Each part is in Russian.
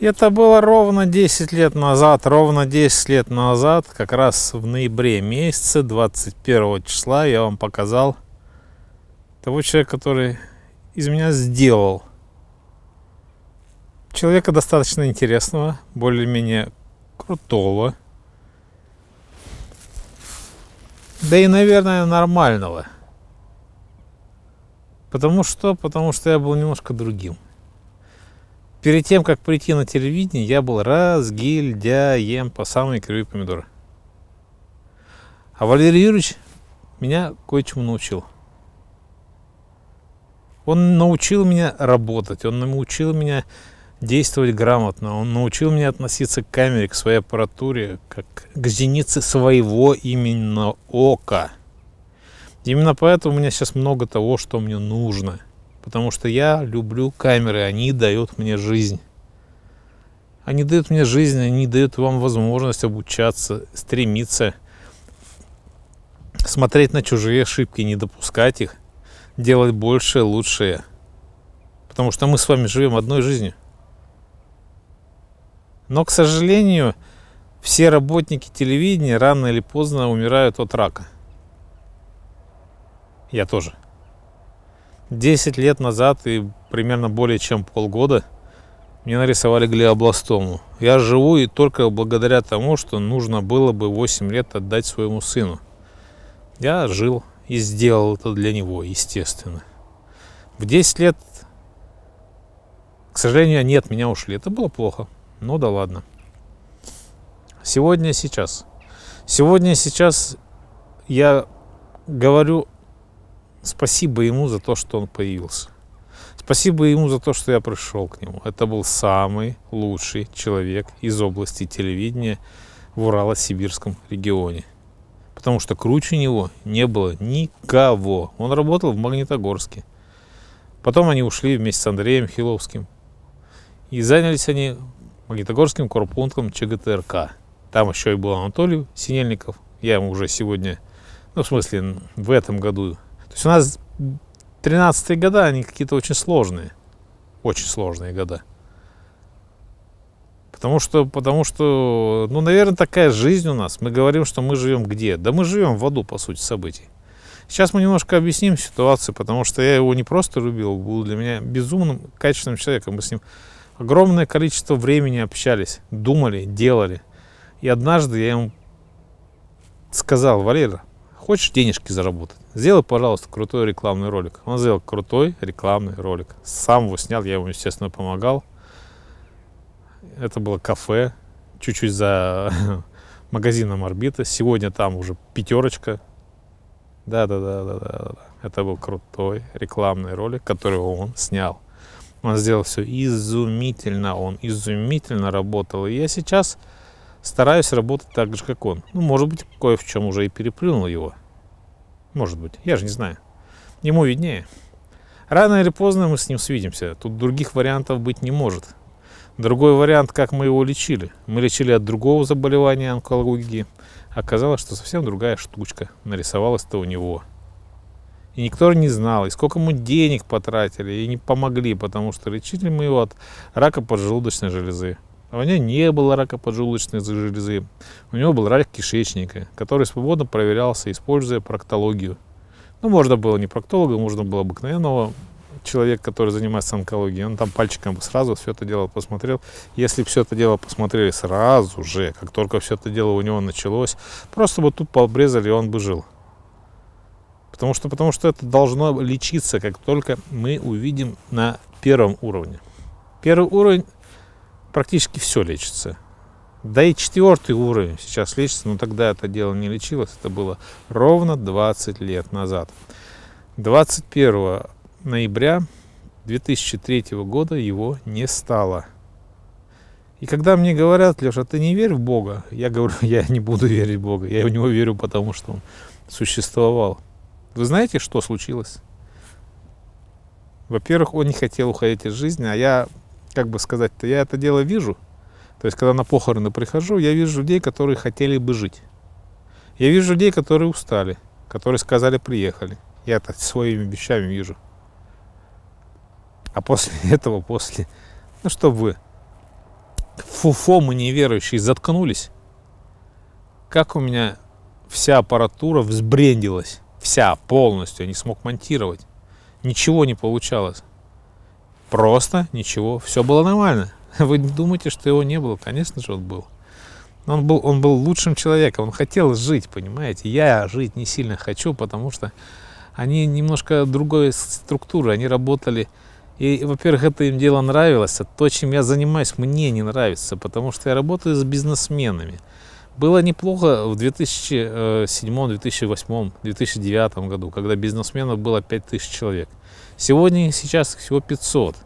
Это было ровно 10 лет назад, ровно 10 лет назад, как раз в ноябре месяце, 21 числа, я вам показал того человека, который из меня сделал. Человека достаточно интересного, более-менее крутого. Да и, наверное, нормального. Потому что? Потому что я был немножко другим. Перед тем, как прийти на телевидение, я был разгильдяем по самые кривые помидоры. А Валерий Юрьевич меня кое-чему научил. Он научил меня работать, он научил меня действовать грамотно, он научил меня относиться к камере, к своей аппаратуре, как к зенице своего именно ока. Именно поэтому у меня сейчас много того, что мне нужно – Потому что я люблю камеры, они дают мне жизнь. Они дают мне жизнь, они дают вам возможность обучаться, стремиться, смотреть на чужие ошибки, не допускать их, делать больше, лучшее. Потому что мы с вами живем одной жизнью. Но, к сожалению, все работники телевидения рано или поздно умирают от рака. Я тоже. 10 лет назад и примерно более чем полгода мне нарисовали глиобластому. Я живу и только благодаря тому, что нужно было бы 8 лет отдать своему сыну. Я жил и сделал это для него, естественно. В 10 лет, к сожалению, они от меня ушли. Это было плохо, но да ладно. Сегодня, сейчас. Сегодня, сейчас я говорю спасибо ему за то, что он появился. Спасибо ему за то, что я пришел к нему. Это был самый лучший человек из области телевидения в Урало-Сибирском регионе. Потому что круче него не было никого. Он работал в Магнитогорске. Потом они ушли вместе с Андреем Хиловским. И занялись они Магнитогорским корпунктом ЧГТРК. Там еще и был Анатолий Синельников. Я ему уже сегодня, ну в смысле в этом году то есть у нас 13-е года, они какие-то очень сложные. Очень сложные года. Потому что, потому что, ну, наверное, такая жизнь у нас. Мы говорим, что мы живем где? Да мы живем в аду, по сути, событий. Сейчас мы немножко объясним ситуацию, потому что я его не просто любил, был для меня безумным, качественным человеком. Мы с ним огромное количество времени общались, думали, делали. И однажды я ему сказал, Валера, Хочешь денежки заработать? Сделай, пожалуйста, крутой рекламный ролик. Он сделал крутой рекламный ролик. Сам его снял, я ему, естественно, помогал. Это было кафе, чуть-чуть за магазином орбита. Сегодня там уже пятерочка. Да-да-да-да-да. Это был крутой рекламный ролик, который он снял. Он сделал все изумительно, он изумительно работал. И я сейчас стараюсь работать так же, как он. Ну, может быть, кое в чем уже и переплюнул его. Может быть, я же не знаю. Ему виднее. Рано или поздно мы с ним свидимся. Тут других вариантов быть не может. Другой вариант, как мы его лечили. Мы лечили от другого заболевания онкологии. Оказалось, что совсем другая штучка нарисовалась-то у него. И никто не знал, и сколько мы денег потратили, и не помогли, потому что лечили мы его от рака поджелудочной железы. А у него не было рака поджелудочной железы. У него был рак кишечника, который свободно проверялся, используя проктологию. Ну, можно было не проктолога, можно было обыкновенного человека, который занимается онкологией. Он там пальчиком сразу все это дело посмотрел. Если все это дело посмотрели сразу же, как только все это дело у него началось, просто бы тут пообрезали, и он бы жил. Потому что, потому что это должно лечиться, как только мы увидим на первом уровне. Первый уровень практически все лечится. Да и четвертый уровень сейчас лечится, но тогда это дело не лечилось. Это было ровно 20 лет назад. 21 ноября 2003 года его не стало. И когда мне говорят, Леша, ты не верь в Бога, я говорю, я не буду верить в Бога, я в него верю, потому что он существовал. Вы знаете, что случилось? Во-первых, он не хотел уходить из жизни, а я как бы сказать-то, я это дело вижу. То есть, когда на похороны прихожу, я вижу людей, которые хотели бы жить. Я вижу людей, которые устали, которые сказали, приехали. Я это своими вещами вижу. А после этого, после, ну что вы, мы неверующие заткнулись, как у меня вся аппаратура взбрендилась. Вся, полностью, я не смог монтировать. Ничего не получалось. Просто ничего. Все было нормально. Вы не думаете, что его не было? Конечно же, он был. Он был, он был лучшим человеком, он хотел жить, понимаете? Я жить не сильно хочу, потому что они немножко другой структуры, они работали. И, во-первых, это им дело нравилось, а то, чем я занимаюсь, мне не нравится, потому что я работаю с бизнесменами. Было неплохо в 2007, 2008, 2009 году, когда бизнесменов было 5000 человек – Сегодня сейчас всего 500.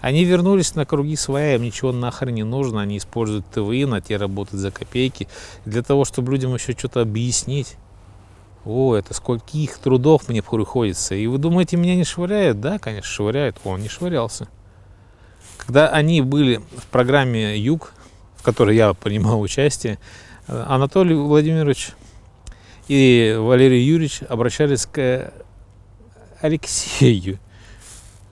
Они вернулись на круги своя, им ничего нахрен не нужно, они используют ТВИ, на те работают за копейки, для того, чтобы людям еще что-то объяснить. О, это сколько их трудов мне приходится. И вы думаете, меня не швыряют? Да, конечно, швыряют. Он не швырялся. Когда они были в программе «Юг», в которой я принимал участие, э, Анатолий Владимирович и Валерий Юрьевич обращались к э, Алексею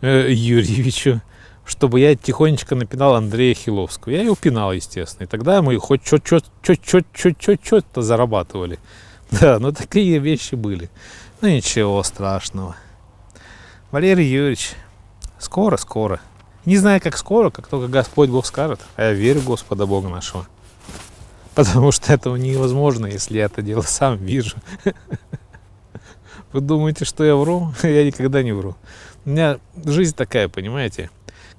Э, Юрьевичу, чтобы я тихонечко напинал Андрея Хиловского. Я его пинал, естественно. И тогда мы хоть что-то зарабатывали. Да, но ну, такие вещи были. Ну ничего страшного. Валерий Юрьевич, скоро-скоро. Не знаю, как скоро, как только Господь Бог скажет. А я верю в Господа Бога нашего. Потому что этого невозможно, если я это дело сам вижу. Вы думаете, что я вру? Я никогда не вру. У меня жизнь такая, понимаете?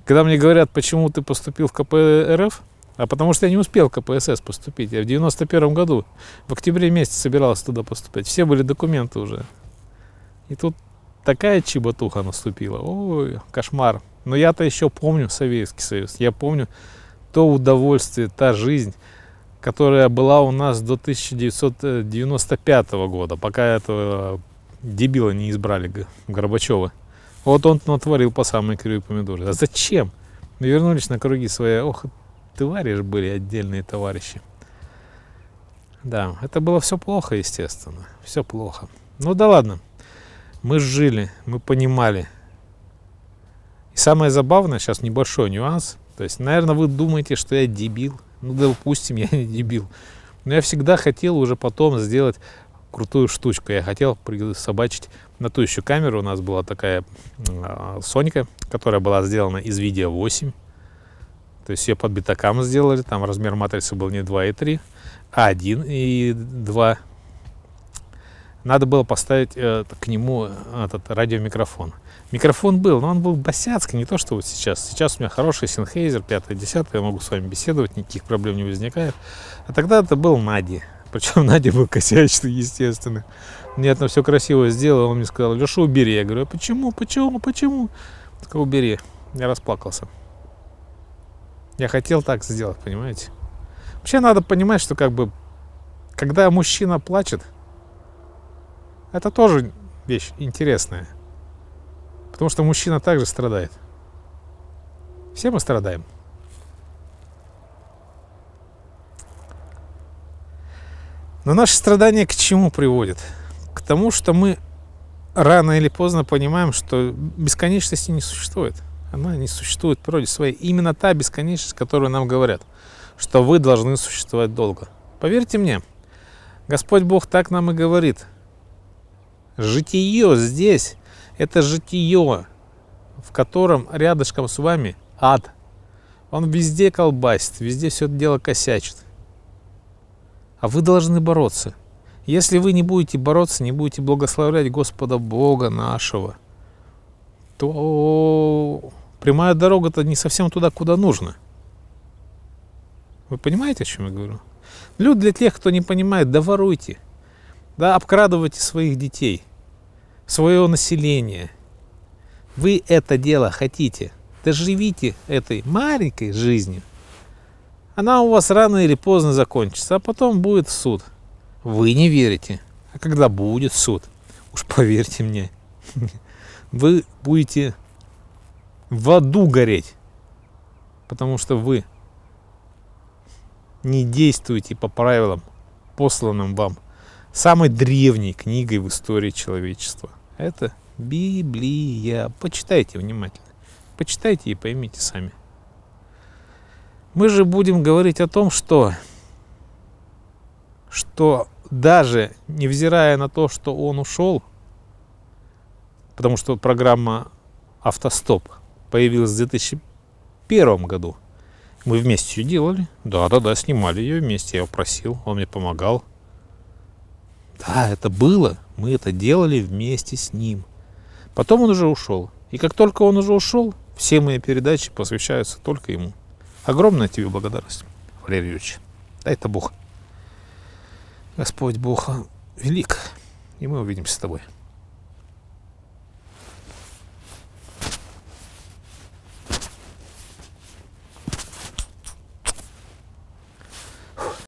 Когда мне говорят, почему ты поступил в КПРФ, а потому что я не успел в КПСС поступить. Я в 91 году, в октябре месяце собирался туда поступать. Все были документы уже. И тут такая чеботуха наступила. Ой, кошмар. Но я-то еще помню Советский Союз. Я помню то удовольствие, та жизнь, которая была у нас до 1995 года, пока этого дебила не избрали Горбачева. Вот он натворил по самой кривой помидоры. А зачем? Мы вернулись на круги свои. Ох, твари были отдельные товарищи. Да, это было все плохо, естественно. Все плохо. Ну да ладно. Мы жили, мы понимали. И самое забавное, сейчас небольшой нюанс. То есть, наверное, вы думаете, что я дебил. Ну, допустим, я не дебил. Но я всегда хотел уже потом сделать крутую штучку. Я хотел присобачить на ту еще камеру. У нас была такая а, Сонька, которая была сделана из видео 8. То есть ее под битакам сделали. Там размер матрицы был не 2 и 3, а 1 и 2. Надо было поставить э, к нему э, этот радиомикрофон. Микрофон был, но он был босяцкий, не то что вот сейчас. Сейчас у меня хороший синхейзер, 5-10, я могу с вами беседовать, никаких проблем не возникает. А тогда это был Нади. Причем Надя был косячно, естественно. Нет, там все красиво сделала, он мне сказал, Леша, убери. Я говорю, «А почему, почему, почему? Так убери. Я расплакался. Я хотел так сделать, понимаете? Вообще надо понимать, что как бы, когда мужчина плачет, это тоже вещь интересная. Потому что мужчина также страдает. Все мы страдаем. Но наши страдания к чему приводят? К тому, что мы рано или поздно понимаем, что бесконечности не существует. Она не существует в природе своей. Именно та бесконечность, которую нам говорят, что вы должны существовать долго. Поверьте мне, Господь Бог так нам и говорит. Житие здесь – это житие, в котором рядышком с вами ад. Он везде колбасит, везде все это дело косячит а вы должны бороться. Если вы не будете бороться, не будете благословлять Господа Бога нашего, то прямая дорога-то не совсем туда, куда нужно. Вы понимаете, о чем я говорю? Люд для тех, кто не понимает, да воруйте, да обкрадывайте своих детей, свое население. Вы это дело хотите. Да живите этой маленькой жизнью, она у вас рано или поздно закончится, а потом будет суд. Вы не верите. А когда будет суд, уж поверьте мне, вы будете в аду гореть, потому что вы не действуете по правилам, посланным вам самой древней книгой в истории человечества. Это Библия. Почитайте внимательно. Почитайте и поймите сами. Мы же будем говорить о том, что, что даже невзирая на то, что он ушел, потому что программа «Автостоп» появилась в 2001 году, мы вместе ее делали. Да-да-да, снимали ее вместе. Я его просил, он мне помогал. Да, это было. Мы это делали вместе с ним. Потом он уже ушел. И как только он уже ушел, все мои передачи посвящаются только ему. Огромная тебе благодарность, Валерий Юрьевич. Да это Бог. Господь Бог велик, и мы увидимся с тобой.